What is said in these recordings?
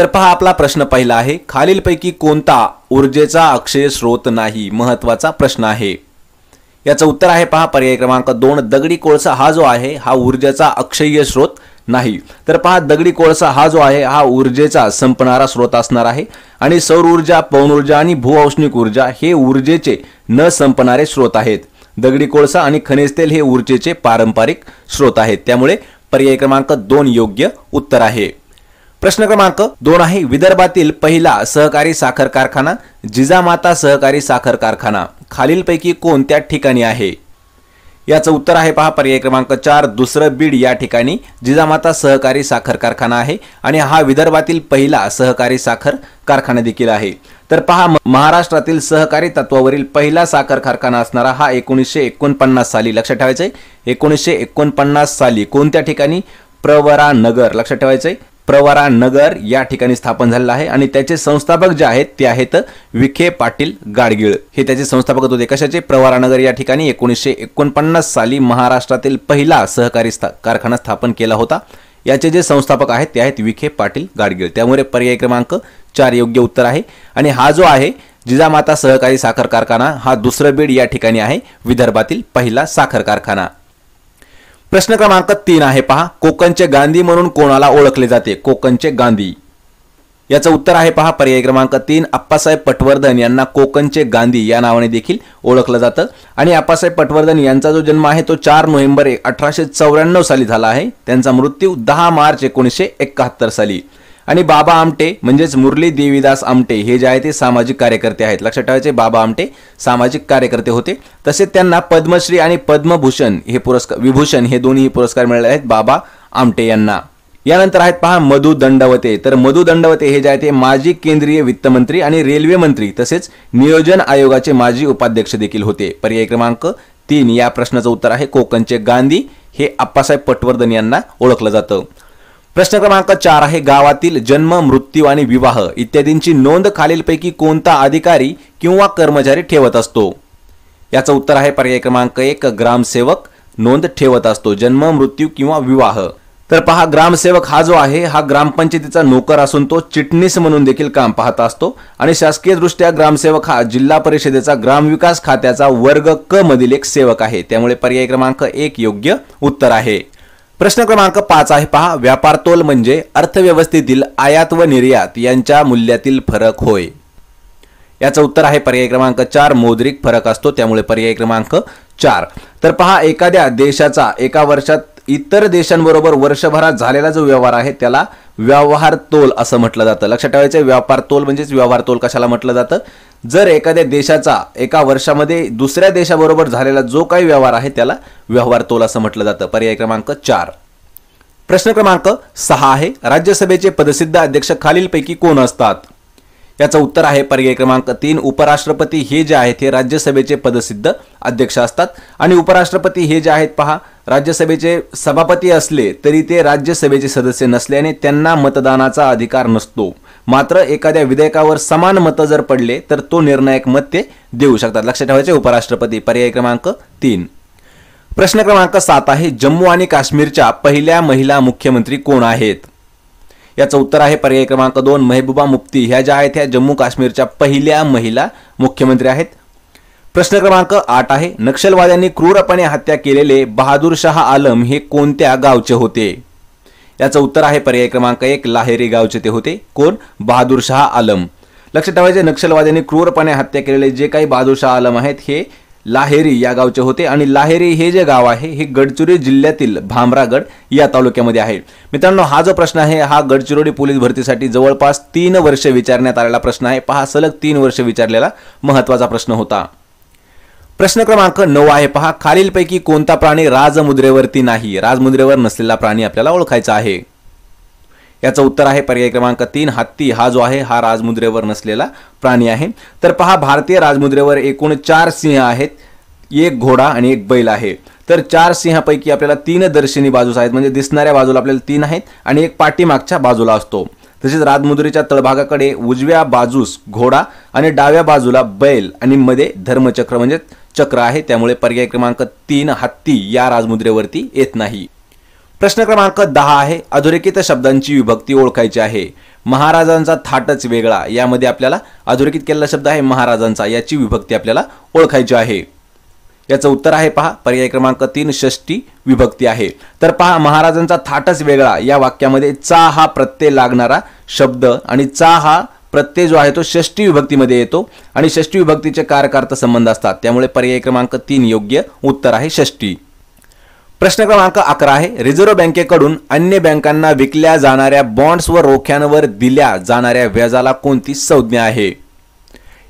तर पहा आपला प्रश्न पहिला आहे खालीलपैकी कोणता ऊर्जेचा अक्षय स्रोत नाही महत्वाचा प्रश्न आहे याचं उत्तर आहे पहा पर्याय क्रमांक दोन दगडी कोळसा हा जो आहे हा ऊर्जेचा अक्षय स्रोत नाही तर पहा दगडी कोळसा हा जो आहे हा ऊर्जेचा संपणारा स्रोत असणार आहे आणि सौर ऊर्जा पवन ऊर्जा आणि भूऔष्णिक ऊर्जा हे ऊर्जेचे न संपणारे स्रोत आहेत दगडी कोळसा आणि खनिज तेल हे ऊर्जेचे पारंपरिक स्रोत आहेत त्यामुळे पर्याय क्रमांक दोन योग्य उत्तर आहे प्रश्न क्रमांक दोन आहे विदर्भातील पहिला सहकारी साखर कारखाना जिजामाता सहकारी साखर कारखाना खालीलपैकी कोणत्या ठिकाणी आहे याचं उत्तर आहे पहा पर्याय क्रमांक चार दुसरं बीड या ठिकाणी जिजामाता सहकारी साखर कारखाना आहे आणि हा विदर्भातील पहिला सहकारी साखर कारखाना देखील आहे तर पहा महाराष्ट्रातील सहकारी तत्वावरील पहिला साखर कारखाना असणारा हा एकोणीसशे एकोणपन्नास साली लक्षात ठेवायचंय एकोणीसशे एकोणपन्नास साली कोणत्या ठिकाणी प्रवरा नगर लक्षात ठेवायचंय आहे प्रवरा नगर या ठिकाणी स्थापन झालेलं आहे आणि त्याचे संस्थापक जे आहेत ते आहेत विखे पाटील गाडगिळ हे त्याचे संस्थापक होते कशाचे प्रवरा नगर या ठिकाणी एकोणीसशे एकोणपन्नास साली महाराष्ट्रातील पहिला सहकारी कारखाना स्थापन केला होता याचे जे संस्थापक आहेत ते आहेत विखे पाटील गाडगिळ त्यामुळे पर्याय क्रमांक चार योग्य उत्तर आहे आणि हा जो आहे जिजामाता सहकारी साखर कारखाना हा दुसरं बीड या ठिकाणी आहे विदर्भातील पहिला साखर कारखाना प्रश्न क्रमांक तीन आहे पहा कोकणचे गांधी म्हणून कोणाला ओळखले जाते कोकणचे गांधी याचं उत्तर आहे पहा पर्याय क्रमांक तीन अप्पासाहेब पटवर्धन यांना कोकणचे गांधी या नावाने देखील ओळखलं जातं आणि अप्पासाहेब पटवर्धन यांचा जो जन्म आहे तो चार नोव्हेंबर अठराशे चौऱ्याण्णव साली झाला आहे त्यांचा मृत्यू दहा मार्च एकोणीसशे एकाहत्तर साली आणि बाबा आमटे म्हणजेच मुरली देवीदास आमटे हे जे आहे ते सामाजिक कार्यकर्ते आहेत लक्षात ठेवायचे बाबा आमटे सामाजिक कार्यकर्ते होते तसेच त्यांना पद्मश्री आणि पद्मभूषण हे पुरस्कार विभूषण हे दोन्ही पुरस्कार मिळाले आहेत बाबा आमटे यांना यानंतर आहेत पहा मधु दंडवते तर मधु दंडवते हे जे आहे ते माजी केंद्रीय वित्त मंत्री आणि रेल्वे मंत्री तसेच नियोजन आयोगाचे माजी उपाध्यक्ष देखील होते पर्याय क्रमांक तीन या प्रश्नाचं उत्तर आहे कोकणचे गांधी हे आप्पासाहेब पटवर्धन यांना ओळखलं जातं प्रश्न क्रमांक चार आहे गावातील जन्म मृत्यू आणि विवाह इत्यादींची नोंद खालीलपैकी कोणता अधिकारी किंवा कर्मचारी ठेवत असतो याचं उत्तर आहे पर्याय क्रमांक एक ग्रामसेवक नोंद ठेवत असतो जन्म मृत्यू किंवा विवाह तर पहा ग्रामसेवक हा जो आहे हा ग्रामपंचायतीचा नोकर असून तो चिटणीस म्हणून देखील काम पाहत असतो आणि शासकीय दृष्ट्या ग्रामसेवक हा जिल्हा परिषदेचा ग्रामविकास खात्याचा वर्ग क मधील एक सेवक आहे त्यामुळे पर्याय क्रमांक एक योग्य उत्तर आहे प्रश्न क्रमांक पाच आहे पहा व्यापार तोल म्हणजे अर्थव्यवस्थेतील आयात व निर्यात यांच्या मूल्यातील फरक होय याचं उत्तर आहे पर्याय क्रमांक चार मौद्रिक फरक असतो त्यामुळे पर्याय क्रमांक चार तर पहा एखाद्या देशाचा एका वर्षात इतर देशांबरोबर वर्षभरात झालेला जो व्यवहार आहे त्याला व्यवहार तोल असं म्हटलं जातं लक्षात ठेवायचं व्यापार तोल म्हणजेच व्यवहार तोल कशाला म्हटलं जातं जर एखाद्या देशाचा एका वर्षामध्ये दुसऱ्या देशाबरोबर झालेला जो काही व्यवहार आहे त्याला व्यवहार तोल असं म्हटलं जातं पर्याय क्रमांक चार प्रश्न क्रमांक सहा आहे राज्यसभेचे पदसिद्ध अध्यक्ष खालीलपैकी कोण असतात याचं उत्तर आहे पर्याय क्रमांक तीन उपराष्ट्रपती हे जे आहेत हे राज्यसभेचे पदसिद्ध अध्यक्ष असतात आणि उपराष्ट्रपती हे जे आहेत पहा राज्यसभेचे सभापती असले तरी ते राज्यसभेचे सदस्य नसल्याने त्यांना मतदानाचा अधिकार नसतो मात्र एखाद्या विधेयकावर समान मतं जर पडले तर तो निर्णायक मत ते देऊ शकतात लक्षात ठेवायचे उपराष्ट्रपती पर्याय क्रमांक तीन प्रश्न क्रमांक सात आहे जम्मू आणि काश्मीरच्या पहिल्या महिला मुख्यमंत्री कोण आहेत याचं उत्तर आहे पर्याय क्रमांक दोन मेहबूबा मुफ्ती ह्या ज्या आहेत ह्या जम्मू काश्मीरच्या पहिल्या महिला मुख्यमंत्री आहेत प्रश्न क्रमांक आठ आहे नक्षलवाद्यांनी क्रूरपणे हत्या केलेले बहादूर शाह आलम हे कोणत्या गावचे होते याचं उत्तर आहे पर्याय क्रमांक एक लाहेरी गावचे ते होते कोण बहादूर शाह आलम लक्षात ठेवायचे नक्षलवाद्यांनी क्रूरपणे हत्या केलेले जे काही बहादूर शाह आलम आहेत हे लाहेरी या गावचे होते आणि लाहेरी हे जे गाव आहे हे गडचिरोली जिल्ह्यातील भामरागड या तालुक्यामध्ये आहे मित्रांनो हा जो प्रश्न आहे हा गडचिरोली पोलीस भरतीसाठी जवळपास तीन वर्ष विचारण्यात आलेला प्रश्न आहे पहा सलग तीन वर्ष विचारलेला महत्वाचा प्रश्न होता प्रश्न क्रमांक नऊ आहे पहा खालीलपैकी कोणता प्राणी राजमुद्रेवरती नाही राजमुद्रेवर नसलेला प्राणी आपल्याला ओळखायचा आहे याचं उत्तर आहे पर्याय क्रमांक तीन हत्ती हा जो आहे हा राजमुद्रेवर नसलेला प्राणी आहे तर पहा भारतीय राजमुद्रेवर एकूण चार सिंह आहेत एक घोडा आणि एक बैल आहे तर चार सिंहापैकी आपल्याला तीन दर्शनी बाजूस आहेत म्हणजे दिसणाऱ्या बाजूला आपल्याला तीन आहेत आणि एक पाठीमागच्या बाजूला असतो तसेच राजमुद्रेच्या तळभागाकडे उजव्या बाजूस घोडा आणि डाव्या बाजूला बैल आणि मध्ये धर्मचक्र म्हणजे चक्र आहे त्यामुळे पर्याय क्रमांक तीन हत्ती या राजमुद्रेवरती येत नाही प्रश्न क्रमांक दहा आहे अधोरेखित शब्दांची विभक्ती ओळखायची आहे महाराजांचा थाटच वेगळा यामध्ये आपल्याला अधोरेखित केलेला शब्द आहे महाराजांचा याची विभक्ती आपल्याला ओळखायची आहे याचं उत्तर आहे पहा पर्याय क्रमांक तीन षष्टी विभक्ती आहे तर पहा महाराजांचा थाटच वेगळा या वाक्यामध्ये चा हा प्रत्यय लागणारा शब्द आणि चा हा प्रत्यय जो आहे तो षष्टी विभक्तीमध्ये येतो आणि षष्टी विभक्तीचे कार्यकर्ता संबंध असतात त्यामुळे पर्याय क्रमांक तीन योग्य उत्तर आहे षष्टी प्रश्न क्रमांक अकरा आहे रिझर्व्ह बँकेकडून अन्य बँकांना विकल्या जाणाऱ्या बॉन्ड्स व रोख्यांवर दिल्या जाणाऱ्या व्याजाला कोणती संज्ञा आहे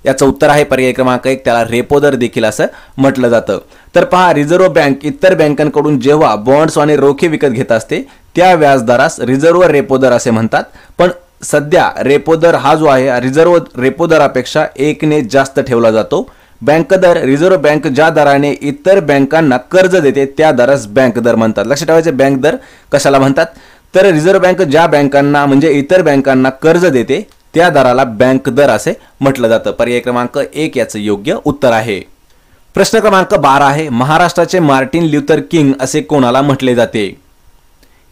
याचं उत्तर आहे पर्याय क्रमांक एक त्याला रेपो दर देखील असं म्हटलं जातं तर पहा रिझर्व्ह बँक इतर बँकांकडून जेव्हा बॉन्ड्स आणि रोखे विकत घेत असते त्या व्याजदरास रिझर्व्ह रेपो दर असे म्हणतात पण सध्या रेपो दर हा जो आहे रिझर्व्ह रेपो दरापेक्षा एकने जास्त ठेवला जातो बँक दर रिझर्व्ह बँक ज्या दराने इतर बँकांना कर्ज देते त्या दरास बँक दर म्हणतात लक्षात ठेवायचे बँक दर कशाला म्हणतात तर रिझर्व्ह बँक ज्या बँकांना म्हणजे इतर बँकांना कर्ज देते त्या दराला बँक दर असे म्हटलं जातं पर्याय क्रमांक एक याचं योग्य उत्तर आहे प्रश्न क्रमांक बारा आहे महाराष्ट्राचे मार्टिन ल्युथर किंग असे कोणाला म्हटले जाते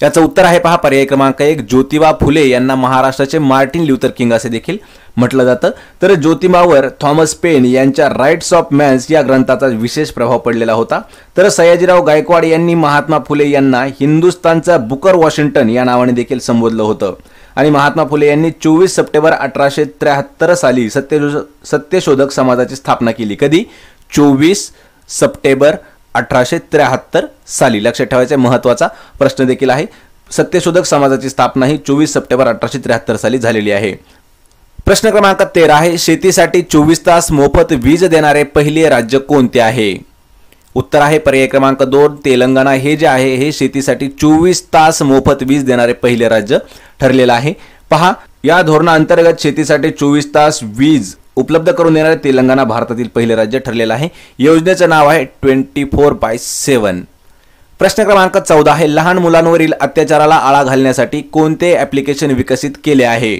याचं उत्तर आहे पहा पर्याय क्रमांक एक ज्योतिबा फुले यांना महाराष्ट्राचे मार्टिन ल्युथर किंग असे देखील म्हटलं जातं तर ज्योतिबावर थॉमस पेन यांच्या राईट्स ऑफ मॅन्स या ग्रंथाचा विशेष प्रभाव पडलेला होता तर सयाजीराव गायकवाड यांनी महात्मा फुले यांना हिंदुस्तानचा बुकर वॉशिंग्टन या नावाने देखील संबोधलं होतं आणि महात्मा फुले यांनी चोवीस सप्टेंबर अठराशे त्र्याहत्तर साली सत्यशोधक समाजाची स्थापना केली कधी चोवीस सप्टेंबर अठराशे त्र्याहत्तर साली लक्षात ठेवायचे महत्त्वाचा प्रश्न देखील आहे सत्यशोधक समाजाची स्थापना ही चोवीस सप्टेंबर अठराशे त्र्याहत्तर साली झालेली आहे प्रश्न क्रमांक तेरा आहे शेतीसाठी चोवीस तास मोफत वीज देणारे पहिले राज्य कोणते आहे उत्तर आहे पर्याय क्रमांक दोन तेलंगणा हे जे आहे हे शेतीसाठी चोवीस तास मोफत वीज देणारे पहिले राज्य ठरलेलं आहे पहा या धोरणाअंतर्गत शेतीसाठी चोवीस तास वीज उपलब्ध करून देणारे तेलंगणा भारतातील पहिले राज्य ठरलेलं आहे योजनेचं नाव आहे ट्वेंटी फोर बाय सेवन प्रश्न क्रमांक चौदा आहे लहान मुलांवरील अत्याचाराला आळा घालण्यासाठी कोणते ऍप्लिकेशन विकसित केले आहे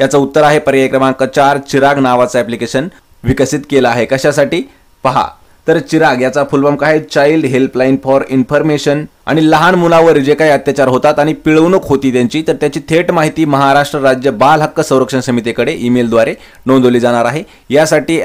याचं उत्तर आहे पर्याय क्रमांक चार चिराग नावाचं ऍप्लिकेशन विकसित केलं आहे कशासाठी पहा तर चिराग याचा फुलफॉर्म काय चाइल्ड हेल्पलाईन फॉर इन्फॉर्मेशन आणि लहान मुलावर जे काही अत्याचार होतात आणि पिळवणूक होती त्यांची तर त्याची थेट माहिती महाराष्ट्र राज्य बाल हक्क संरक्षण समितीकडे ईमेलद्वारे नोंदवली जाणार आहे यासाठी